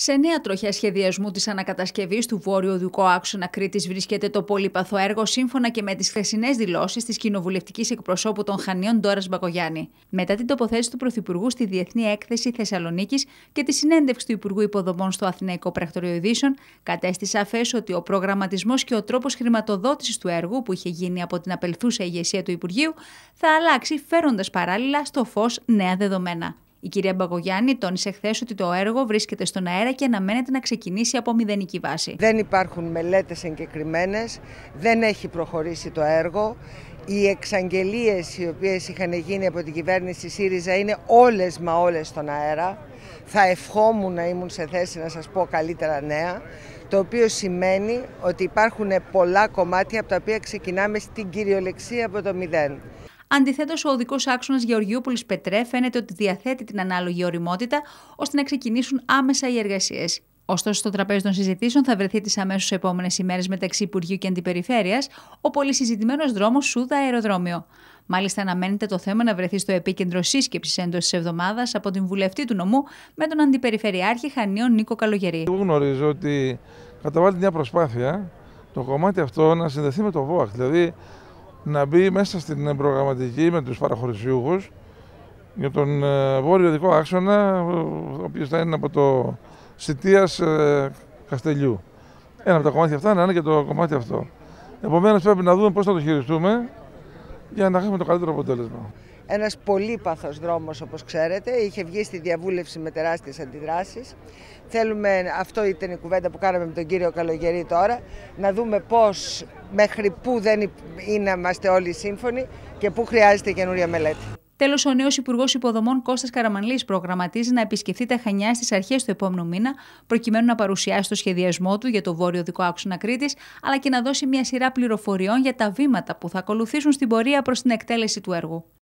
Σε νέα τροχιά σχεδιασμού της ανακατασκευής του βόρειου οδικού άξονα Κρήτης βρίσκεται το πολύπαθο έργο σύμφωνα και με τις χθεσινές δηλώσεις της κοινοβουλευτικής εκπροσώπου των Χανίων Ντόρας Μπακογιάννη. Μετά την τοποθέτηση του Πρωθυπουργού στη Διεθνή Έκθεση Θεσσαλονίκης και τη συνέντευξη του Υπουργού Υποδομών στο Αθηναϊκό Πρακτορείο Ειδήσεων, κατέστησε σαφές ότι ο προγραμματισμός και ο τρόπος χρηματοδότησης του έργου που είχε γίνει από την απελθούσα ηγεσία του Υπουργείου θα αλλάξει φέροντας παράλληλα στο φως νέα δεδομένα. Η κυρία Μπαγκογιάννη τόνισε χθες ότι το έργο βρίσκεται στον αέρα και αναμένεται να ξεκινήσει από μηδενική βάση. Δεν υπάρχουν μελέτες εγκεκριμένες, δεν έχει προχωρήσει το έργο. Οι εξαγγελίες οι οποίες είχαν γίνει από την κυβέρνηση ΣΥΡΙΖΑ είναι όλες μα όλες στον αέρα. Θα ευχόμουν να ήμουν σε θέση να σας πω καλύτερα νέα, το οποίο σημαίνει ότι υπάρχουν πολλά κομμάτια από τα οποία ξεκινάμε στην κυριολεξία από το μηδέν. Αντιθέτως, ο οδικός άξονας Γεωργιούπολης Πετρέ φαίνεται ότι διαθέτει την ανάλογη οριμότητα ώστε να ξεκινήσουν άμεσα οι εργασίες. Ωστόσο, στο τραπέζι των συζητήσεων θα βρεθεί τις αμέσως επόμενες ημέρες μεταξύ Υπουργείου και Αντιπεριφέρειας ο πολύ δρόμος Σούδα Αεροδρόμιο. Μάλιστα, αναμένεται το θέμα να βρεθεί στο επίκεντρο σύσκεψης έντο της εβδομάδας από την βουλευτή του νομού με τον Αντιπεριφερειάρχη Χανίων Νίκο Καλογερή. Εγώ γνωρίζω ότι καταβάλλεται μια προσπάθεια το κομμάτι αυτό να συνδεθεί με το ΒΟΑΧ. Δηλαδή, να μπει μέσα στην προγραμματική με τους παραχωρησιούχους για τον ε, βόρειο δικό άξονα, ο οποίος θα είναι από το Σιτίας ε, Καστελιού. Ένα από τα κομμάτια αυτά να είναι και το κομμάτι αυτό. Επομένως πρέπει να δούμε πώς θα το χειριστούμε για να έχουμε το καλύτερο αποτέλεσμα. Ένας παθος δρόμος όπως ξέρετε, είχε βγει στη διαβούλευση με τεράστιες αντιδράσεις. Θέλουμε, αυτό ήταν η κουβέντα που κάναμε με τον κύριο Καλογερή τώρα, να δούμε πώς μέχρι πού δεν είμαστε όλοι σύμφωνοι και πού χρειάζεται καινούρια μελέτη. Τέλος, ο νέος Υπουργός Υποδομών Κώστας Καραμανλής προγραμματίζει να επισκεφθεί τα Χανιά στις αρχές του επόμενου μήνα, προκειμένου να παρουσιάσει το σχεδιασμό του για το βόρειο δικό άξονα Κρήτης, αλλά και να δώσει μια σειρά πληροφοριών για τα βήματα που θα ακολουθήσουν στην πορεία προς την εκτέλεση του έργου.